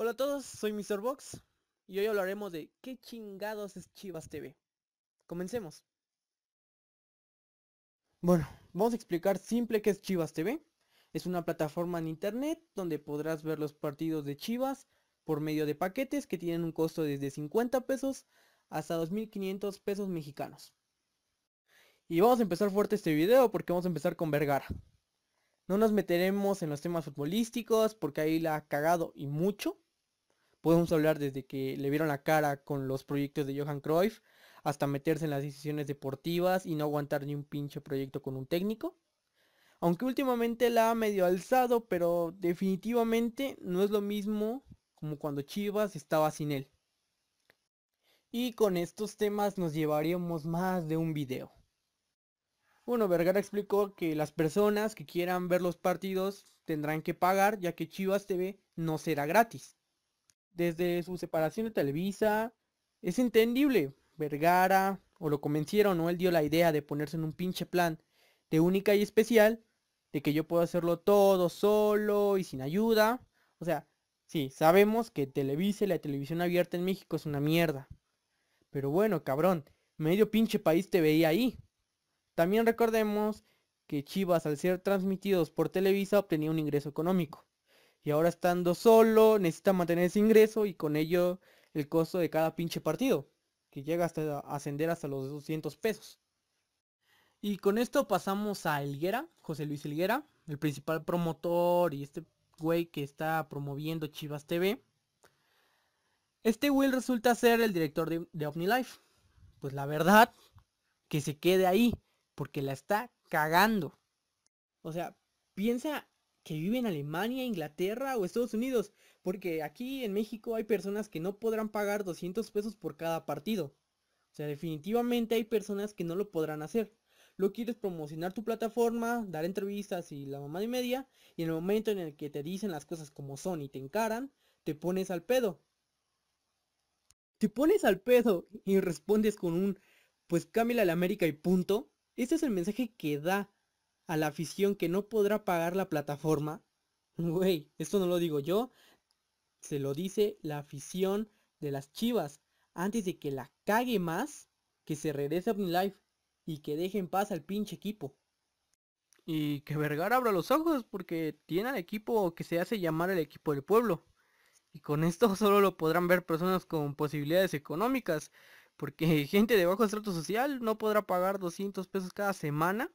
Hola a todos, soy Mr. Box y hoy hablaremos de qué chingados es Chivas TV. Comencemos. Bueno, vamos a explicar simple qué es Chivas TV. Es una plataforma en internet donde podrás ver los partidos de Chivas por medio de paquetes que tienen un costo desde 50 pesos hasta 2500 pesos mexicanos. Y vamos a empezar fuerte este video porque vamos a empezar con Vergara. No nos meteremos en los temas futbolísticos porque ahí la ha cagado y mucho Podemos hablar desde que le vieron la cara con los proyectos de Johan Cruyff hasta meterse en las decisiones deportivas y no aguantar ni un pinche proyecto con un técnico. Aunque últimamente la ha medio alzado, pero definitivamente no es lo mismo como cuando Chivas estaba sin él. Y con estos temas nos llevaríamos más de un video. Bueno, Vergara explicó que las personas que quieran ver los partidos tendrán que pagar ya que Chivas TV no será gratis desde su separación de Televisa, es entendible. Vergara, o lo convencieron, o él dio la idea de ponerse en un pinche plan de única y especial, de que yo puedo hacerlo todo solo y sin ayuda. O sea, sí, sabemos que Televisa y la televisión abierta en México es una mierda. Pero bueno, cabrón, medio pinche país te veía ahí. También recordemos que Chivas al ser transmitidos por Televisa obtenía un ingreso económico. Y ahora estando solo, necesita mantener ese ingreso y con ello el costo de cada pinche partido, que llega hasta ascender hasta los 200 pesos. Y con esto pasamos a Elguera, José Luis Elguera, el principal promotor y este güey que está promoviendo Chivas TV. Este güey resulta ser el director de, de Life Pues la verdad, que se quede ahí, porque la está cagando. O sea, piensa que vive en Alemania, Inglaterra o Estados Unidos, porque aquí en México hay personas que no podrán pagar 200 pesos por cada partido. O sea, definitivamente hay personas que no lo podrán hacer. Lo quieres promocionar tu plataforma, dar entrevistas y la mamá de media, y en el momento en el que te dicen las cosas como son y te encaran, te pones al pedo. Te pones al pedo y respondes con un, pues a la América y punto. Este es el mensaje que da a la afición que no podrá pagar la plataforma, güey, esto no lo digo yo, se lo dice la afición de las Chivas. Antes de que la cague más, que se regrese a live y que deje en paz al pinche equipo. Y que Vergara abra los ojos porque tiene al equipo que se hace llamar el equipo del pueblo. Y con esto solo lo podrán ver personas con posibilidades económicas, porque gente de bajo estrato social no podrá pagar 200 pesos cada semana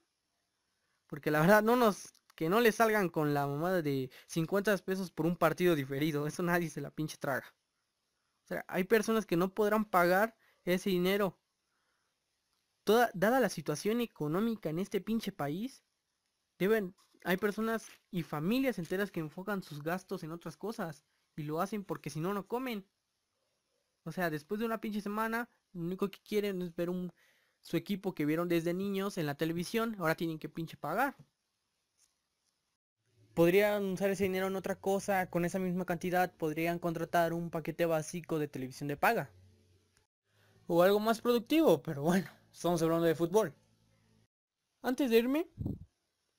porque la verdad, no nos. Que no le salgan con la mamada de 50 pesos por un partido diferido. Eso nadie se la pinche traga. O sea, hay personas que no podrán pagar ese dinero. Toda, dada la situación económica en este pinche país, deben, hay personas y familias enteras que enfocan sus gastos en otras cosas y lo hacen porque si no, no comen. O sea, después de una pinche semana, lo único que quieren es ver un su equipo que vieron desde niños en la televisión, ahora tienen que pinche pagar. Podrían usar ese dinero en otra cosa, con esa misma cantidad podrían contratar un paquete básico de televisión de paga. O algo más productivo, pero bueno, estamos hablando de fútbol. Antes de irme,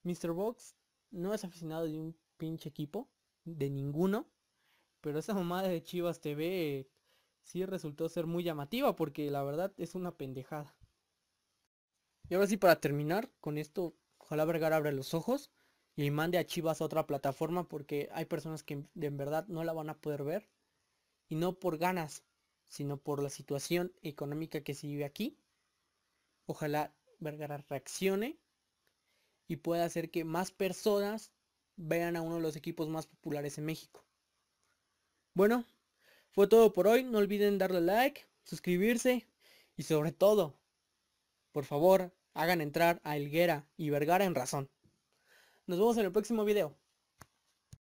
Mr. Box no es aficionado de un pinche equipo, de ninguno, pero esa mamada de Chivas TV eh, sí resultó ser muy llamativa porque la verdad es una pendejada. Y ahora sí, para terminar con esto, ojalá Vergara abra los ojos y mande a Chivas a otra plataforma porque hay personas que en verdad no la van a poder ver. Y no por ganas, sino por la situación económica que se vive aquí. Ojalá Vergara reaccione y pueda hacer que más personas vean a uno de los equipos más populares en México. Bueno, fue todo por hoy. No olviden darle like, suscribirse y sobre todo por favor, hagan entrar a Elguera y Vergara en razón. Nos vemos en el próximo video.